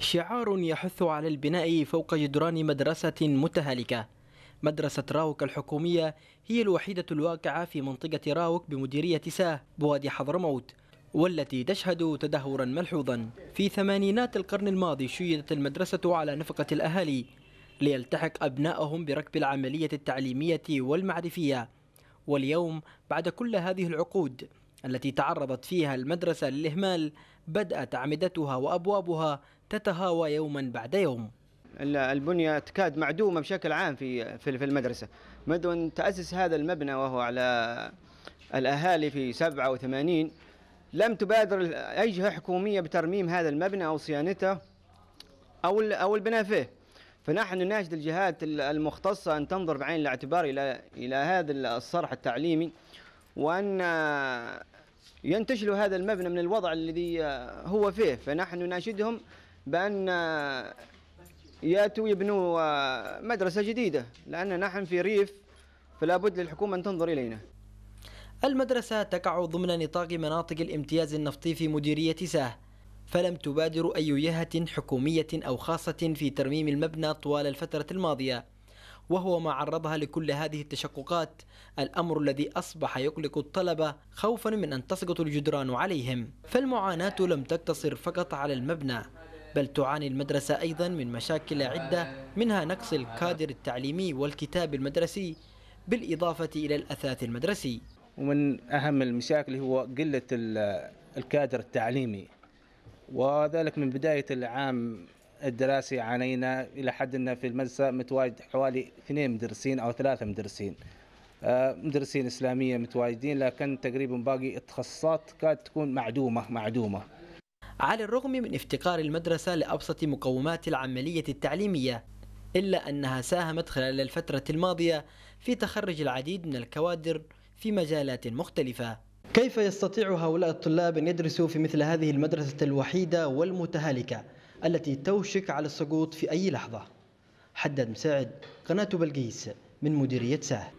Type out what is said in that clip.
شعار يحث على البناء فوق جدران مدرسة متهالكة مدرسة راوك الحكومية هي الوحيدة الواقعة في منطقة راوك بمديرية ساه بوادي حضرموت والتي تشهد تدهورا ملحوظا في ثمانينات القرن الماضي شيدت المدرسة على نفقة الأهالي ليلتحق أبنائهم بركب العملية التعليمية والمعرفية واليوم بعد كل هذه العقود التي تعرضت فيها المدرسة للإهمال بدأت أعمدتها وأبوابها تتهاوى يوما بعد يوم البنية تكاد معدومة بشكل عام في في المدرسة منذ أن تأسس هذا المبنى وهو على الأهالي في 87 لم تبادر أي جهة حكومية بترميم هذا المبنى أو صيانته أو أو البناء فيه فنحن نناشد الجهات المختصة أن تنظر بعين الاعتبار إلى إلى هذا الصرح التعليمي وأن ينتشلوا هذا المبنى من الوضع الذي هو فيه فنحن نناشدهم بأن ياتوا يبنوا مدرسة جديدة لأن نحن في ريف فلا بد للحكومة أن تنظر إلينا المدرسة تقع ضمن نطاق مناطق الامتياز النفطي في مديرية ساه فلم تبادر أي جهة حكومية أو خاصة في ترميم المبنى طوال الفترة الماضية وهو ما عرضها لكل هذه التشققات الأمر الذي أصبح يقلق الطلبة خوفا من أن تسقط الجدران عليهم فالمعاناة لم تقتصر فقط على المبنى بل تعاني المدرسة أيضا من مشاكل عدة منها نقص الكادر التعليمي والكتاب المدرسي بالإضافة إلى الأثاث المدرسي ومن أهم المشاكل هو قلة الكادر التعليمي وذلك من بداية العام الدراسي علينا إلى حد ما في المدرسة متواجد حوالي اثنين مدرسين أو ثلاثة مدرسين آه، مدرسين إسلامية متواجدين لكن تقريبا باقي التخصصات كانت تكون معدومة معدومة على الرغم من افتقار المدرسة لأبسط مقومات العملية التعليمية إلا أنها ساهمت خلال الفترة الماضية في تخرج العديد من الكوادر في مجالات مختلفة كيف يستطيع هؤلاء الطلاب أن يدرسوا في مثل هذه المدرسة الوحيدة والمتهالكة؟ التي توشك على السقوط في أي لحظة حدد مساعد قناة بلقيس من مديرية ساه